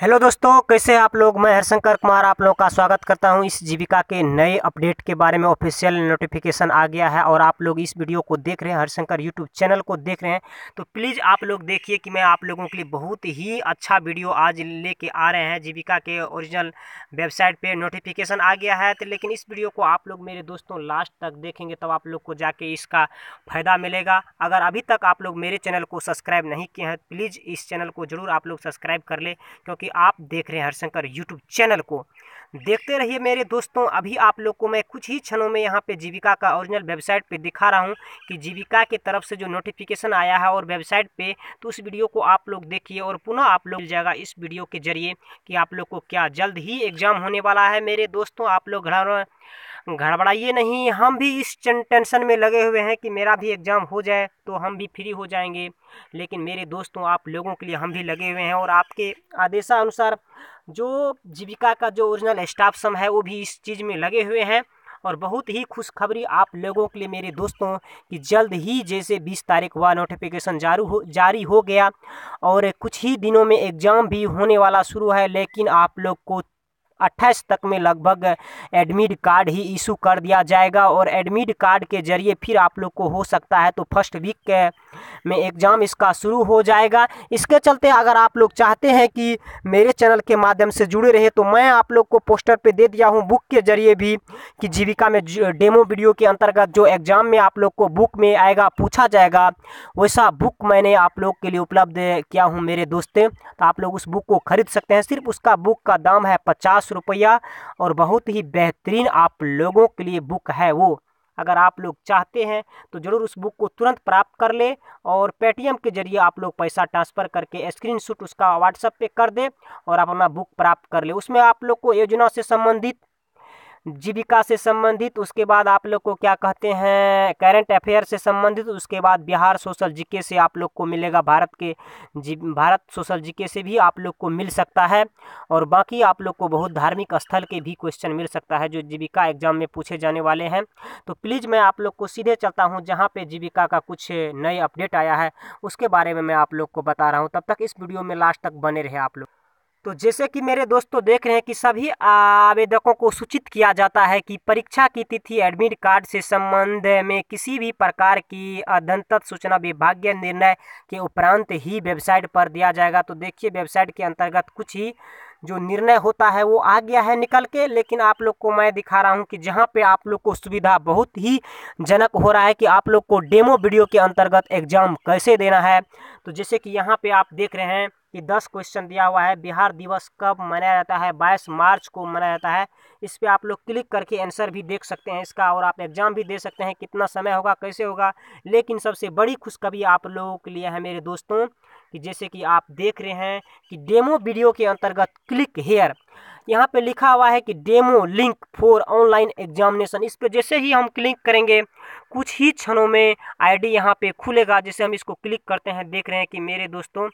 hello दोस्तों कैसे आप लोग मैं हरशंकर कुमार आप लोगों का स्वागत करता हूं इस जीविका के नए अपडेट के बारे में ऑफिशियल नोटिफिकेशन आ गया है और आप लोग इस वीडियो को देख रहे हैं हरशंकर यूट्यूब चैनल को देख रहे हैं तो प्लीज़ आप लोग देखिए कि मैं आप लोगों के लिए बहुत ही अच्छा वीडियो आज लेके आ रहे हैं जीविका के ओरिजिनल वेबसाइट पर नोटिफिकेशन आ गया है तो लेकिन इस वीडियो को आप लोग मेरे दोस्तों लास्ट तक देखेंगे तब तो आप लोग को जाके इसका फ़ायदा मिलेगा अगर अभी तक आप लोग मेरे चैनल को सब्सक्राइब नहीं किए हैं प्लीज़ इस चैनल को ज़रूर आप लोग सब्सक्राइब कर ले क्योंकि आप देख रहे हैं हरशंकर यूट्यूब चैनल को देखते रहिए मेरे दोस्तों अभी आप लोग को मैं कुछ ही क्षणों में यहाँ पे जीविका का ओरिजिनल वेबसाइट पे दिखा रहा हूँ कि जीविका की तरफ से जो नोटिफिकेशन आया है और वेबसाइट पे तो उस वीडियो को आप लोग देखिए और पुनः आप लोग मिल जाएगा इस वीडियो के जरिए कि आप लोग को क्या जल्द ही एग्जाम होने वाला है मेरे दोस्तों आप लोग घर घड़बड़ाइए नहीं हम भी इस टेंशन में लगे हुए हैं कि मेरा भी एग्ज़ाम हो जाए तो हम भी फ्री हो जाएंगे लेकिन मेरे दोस्तों आप लोगों के लिए हम भी लगे हुए हैं और आपके आदेशानुसार जो जीविका का जो ओरिजिनल स्टाफ सम है वो भी इस चीज़ में लगे हुए हैं और बहुत ही खुशखबरी आप लोगों के लिए मेरे दोस्तों कि जल्द ही जैसे 20 तारीख हुआ नोटिफिकेशन जारू हो जारी हो गया और कुछ ही दिनों में एग्ज़ाम भी होने वाला शुरू है लेकिन आप लोग को 2028 तक में लगभग एडमिट कार्ड ही इशू कर दिया जाएगा और एडमिट कार्ड के जरिए फिर आप लोग को हो सकता है तो फर्स्ट वीक में एग्ज़ाम इसका शुरू हो जाएगा इसके चलते अगर आप लोग चाहते हैं कि मेरे चैनल के माध्यम से जुड़े रहे तो मैं आप लोग को पोस्टर पे दे दिया हूँ बुक के जरिए भी कि जीविका में डेमो वीडियो के अंतर्गत जो एग्ज़ाम में आप लोग को बुक में आएगा पूछा जाएगा वैसा बुक मैंने आप लोग के लिए उपलब्ध किया हूँ मेरे दोस्तें तो आप लोग उस बुक को खरीद सकते हैं सिर्फ उसका बुक का दाम है पचास रुपया और बहुत ही बेहतरीन आप लोगों के लिए बुक है वो अगर आप लोग चाहते हैं तो ज़रूर उस बुक को तुरंत प्राप्त कर ले और पेटीएम के जरिए आप लोग पैसा ट्रांसफ़र करके स्क्रीनशॉट उसका व्हाट्सएप पे कर दे और आप अपना बुक प्राप्त कर ले उसमें आप लोग को योजना से संबंधित जीविका से संबंधित उसके बाद आप लोग को क्या कहते हैं करंट अफेयर से संबंधित उसके बाद बिहार सोशल जीके से आप लोग को मिलेगा भारत के जी भारत सोशल जीके से भी आप लोग को मिल सकता है और बाकी आप लोग को बहुत धार्मिक स्थल के भी क्वेश्चन मिल सकता है जो जीविका एग्जाम में पूछे जाने वाले हैं तो प्लीज़ मैं आप लोग को सीधे चलता हूँ जहाँ पर जीविका का कुछ नए अपडेट आया है उसके बारे में मैं आप लोग को बता रहा हूँ तब तक इस वीडियो में लास्ट तक बने रहे आप लोग तो जैसे कि मेरे दोस्तों देख रहे हैं कि सभी आवेदकों को सूचित किया जाता है कि परीक्षा की तिथि एडमिट कार्ड से संबंध में किसी भी प्रकार की अधंतत सूचना विभागीय निर्णय के उपरांत ही वेबसाइट पर दिया जाएगा तो देखिए वेबसाइट के अंतर्गत कुछ ही जो निर्णय होता है वो आ गया है निकल के लेकिन आप लोग को मैं दिखा रहा हूँ कि जहाँ पे आप लोग को सुविधा बहुत ही जनक हो रहा है कि आप लोग को डेमो वीडियो के अंतर्गत एग्जाम कैसे देना है तो जैसे कि यहाँ पे आप देख रहे हैं कि दस क्वेश्चन दिया हुआ है बिहार दिवस कब मनाया जाता है बाईस मार्च को मनाया जाता है इस पर आप लोग क्लिक करके आंसर भी देख सकते हैं इसका और आप एग्ज़ाम भी दे सकते हैं कितना समय होगा कैसे होगा लेकिन सबसे बड़ी खुशखबरी आप लोगों के लिए है मेरे दोस्तों कि जैसे कि आप देख रहे हैं कि डेमो वीडियो के अंतर्गत क्लिक हेयर यहाँ पे लिखा हुआ है कि demo link for online examination इस पर जैसे ही हम क्लिक करेंगे कुछ ही क्षणों में आईडी यहाँ पे खुलेगा जैसे हम इसको क्लिक करते हैं देख रहे हैं कि मेरे दोस्तों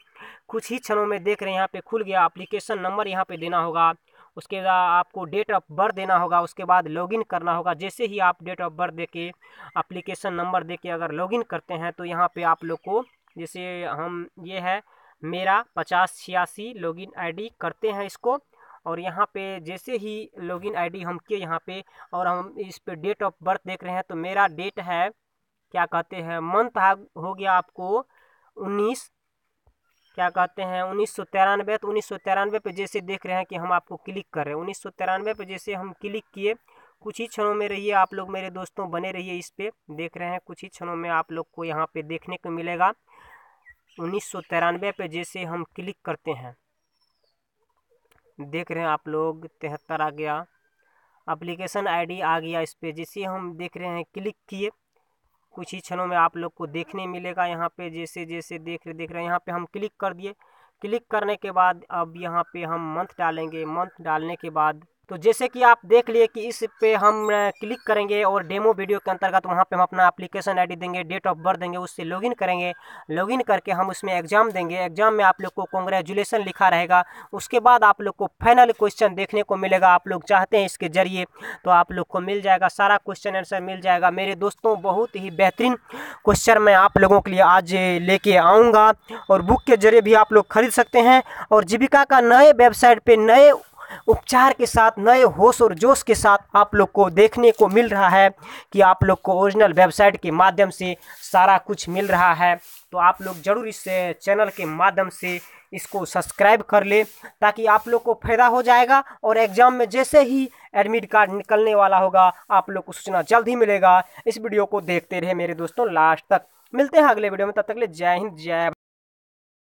कुछ ही क्षणों में देख रहे हैं यहाँ पे खुल गया अप्लीकेशन नंबर यहाँ पे देना होगा उसके बाद आपको डेट ऑफ बर्थ देना होगा उसके बाद लॉगिन करना होगा जैसे ही आप डेट ऑफ बर्थ दे के अप्लीकेशन नंबर दे के अगर लॉगिन करते हैं तो यहाँ पे आप लोग को जैसे हम ये है मेरा पचास छियासी लॉगिन आईडी करते हैं इसको और यहाँ पे जैसे ही लॉगिन आईडी हम किए यहाँ पे और हम इस पे डेट ऑफ बर्थ देख रहे हैं तो मेरा डेट है क्या कहते हैं मंथ हो गया आपको उन्नीस क्या कहते हैं उन्नीस सौ तिरानवे तो उन्नीस सौ तिरानवे पर जैसे देख रहे हैं कि हम आपको क्लिक कर रहे हैं उन्नीस सौ तिरानवे पर जैसे हम क्लिक किए कुछ ही क्षणों में रहिए आप लोग मेरे दोस्तों बने रहिए इस पर देख रहे हैं कुछ ही क्षणों में आप लोग को यहाँ पे देखने को मिलेगा उन्नीस सौ तिरानवे पर जैसे हम क्लिक करते हैं देख रहे हैं आप लोग तिहत्तर आ गया अप्लीकेशन आईडी आ गया इस पर जैसे हम देख रहे हैं क्लिक किए कुछ ही क्षणों में आप लोग को देखने मिलेगा यहाँ पे जैसे जैसे देख रहे देख रहे हैं यहाँ पे हम क्लिक कर दिए क्लिक करने के बाद अब यहाँ पे हम मंथ डालेंगे मंथ डालने के बाद तो जैसे कि आप देख लिए कि इस पे हम क्लिक करेंगे और डेमो वीडियो के अंतर्गत वहाँ पे हम अपना एप्लीकेशन आईडी देंगे डेट ऑफ बर्थ देंगे उससे लॉगिन करेंगे लॉगिन करके हम उसमें एग्जाम देंगे एग्जाम में आप लोग को कॉन्ग्रेचुलेसन लिखा रहेगा उसके बाद आप लोग को फाइनल क्वेश्चन देखने को मिलेगा आप लोग चाहते हैं इसके जरिए तो आप लोग को मिल जाएगा सारा क्वेश्चन आंसर मिल जाएगा मेरे दोस्तों बहुत ही बेहतरीन क्वेश्चन मैं आप लोगों के लिए आज लेके आऊँगा और बुक के जरिए भी आप लोग खरीद सकते हैं और जीविका का नए वेबसाइट पर नए उपचार के साथ नए होश और जोश के साथ आप लोग को देखने को मिल रहा है कि आप लोग को ओरिजिनल वेबसाइट के माध्यम से सारा कुछ मिल रहा है तो आप लोग जरूर इस चैनल के माध्यम से इसको सब्सक्राइब कर ले ताकि आप लोग को फायदा हो जाएगा और एग्जाम में जैसे ही एडमिट कार्ड निकलने वाला होगा आप लोग को सूचना जल्द ही मिलेगा इस वीडियो को देखते रहे मेरे दोस्तों लास्ट तक मिलते हैं अगले वीडियो में तब तक ले जय हिंद जय